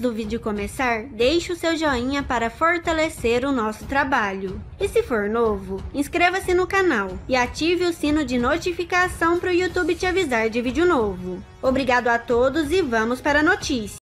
do vídeo começar, deixe o seu joinha para fortalecer o nosso trabalho. E se for novo, inscreva-se no canal e ative o sino de notificação para o YouTube te avisar de vídeo novo. Obrigado a todos e vamos para a notícia.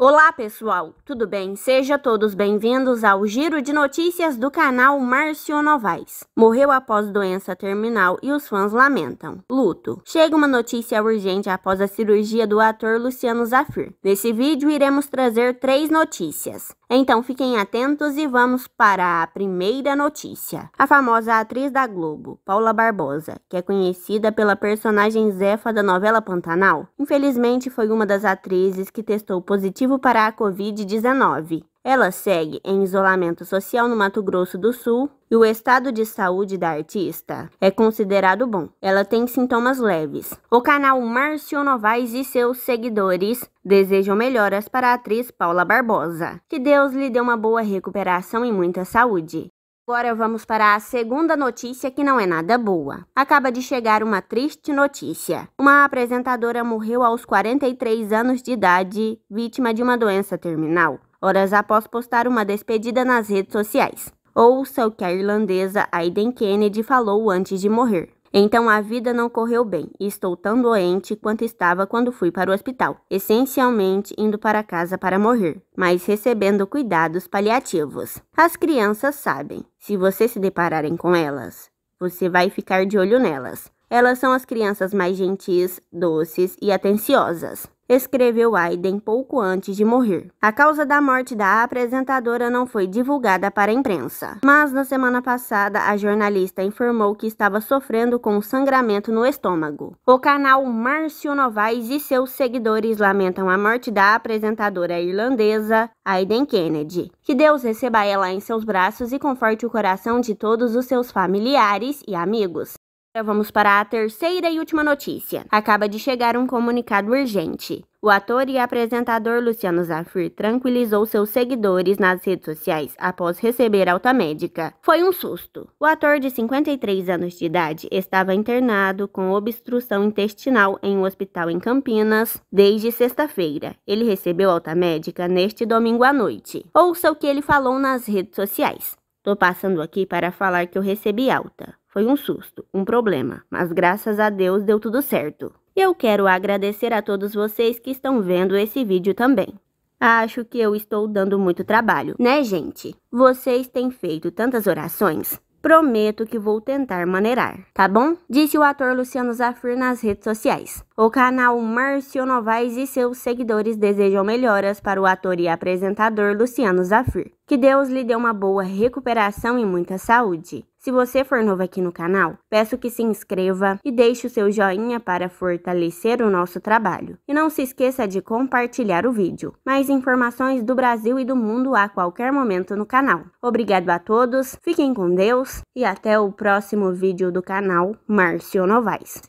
Olá, pessoal, tudo bem? Sejam todos bem-vindos ao Giro de Notícias do canal Márcio Novaes. Morreu após doença terminal e os fãs lamentam. Luto. Chega uma notícia urgente após a cirurgia do ator Luciano Zafir. Nesse vídeo, iremos trazer três notícias. Então fiquem atentos e vamos para a primeira notícia. A famosa atriz da Globo, Paula Barbosa, que é conhecida pela personagem Zefa da novela Pantanal, infelizmente foi uma das atrizes que testou positivo positivo para a Covid-19. Ela segue em isolamento social no Mato Grosso do Sul e o estado de saúde da artista é considerado bom. Ela tem sintomas leves. O canal Márcio Novaes e seus seguidores desejam melhoras para a atriz Paula Barbosa. Que Deus lhe dê uma boa recuperação e muita saúde. Agora vamos para a segunda notícia que não é nada boa. Acaba de chegar uma triste notícia. Uma apresentadora morreu aos 43 anos de idade, vítima de uma doença terminal, horas após postar uma despedida nas redes sociais. Ouça o que a irlandesa Aiden Kennedy falou antes de morrer. Então a vida não correu bem e estou tão doente quanto estava quando fui para o hospital, essencialmente indo para casa para morrer, mas recebendo cuidados paliativos. As crianças sabem, se você se depararem com elas, você vai ficar de olho nelas. Elas são as crianças mais gentis, doces e atenciosas escreveu Aiden pouco antes de morrer. A causa da morte da apresentadora não foi divulgada para a imprensa, mas na semana passada a jornalista informou que estava sofrendo com sangramento no estômago. O canal Márcio Novaes e seus seguidores lamentam a morte da apresentadora irlandesa Aiden Kennedy. Que Deus receba ela em seus braços e conforte o coração de todos os seus familiares e amigos. Vamos para a terceira e última notícia. Acaba de chegar um comunicado urgente. O ator e apresentador Luciano Zafir tranquilizou seus seguidores nas redes sociais após receber alta médica. Foi um susto. O ator de 53 anos de idade estava internado com obstrução intestinal em um hospital em Campinas desde sexta-feira. Ele recebeu alta médica neste domingo à noite. Ouça o que ele falou nas redes sociais. Tô passando aqui para falar que eu recebi alta. Foi um susto, um problema, mas graças a Deus deu tudo certo. E eu quero agradecer a todos vocês que estão vendo esse vídeo também. Acho que eu estou dando muito trabalho, né, gente? Vocês têm feito tantas orações. Prometo que vou tentar maneirar, tá bom? Disse o ator Luciano Zafir nas redes sociais. O canal Márcio Novaes e seus seguidores desejam melhoras para o ator e apresentador Luciano Zafir. Que Deus lhe dê uma boa recuperação e muita saúde. Se você for novo aqui no canal, peço que se inscreva e deixe o seu joinha para fortalecer o nosso trabalho. E não se esqueça de compartilhar o vídeo. Mais informações do Brasil e do mundo a qualquer momento no canal. Obrigado a todos, fiquem com Deus e até o próximo vídeo do canal Márcio Novaes.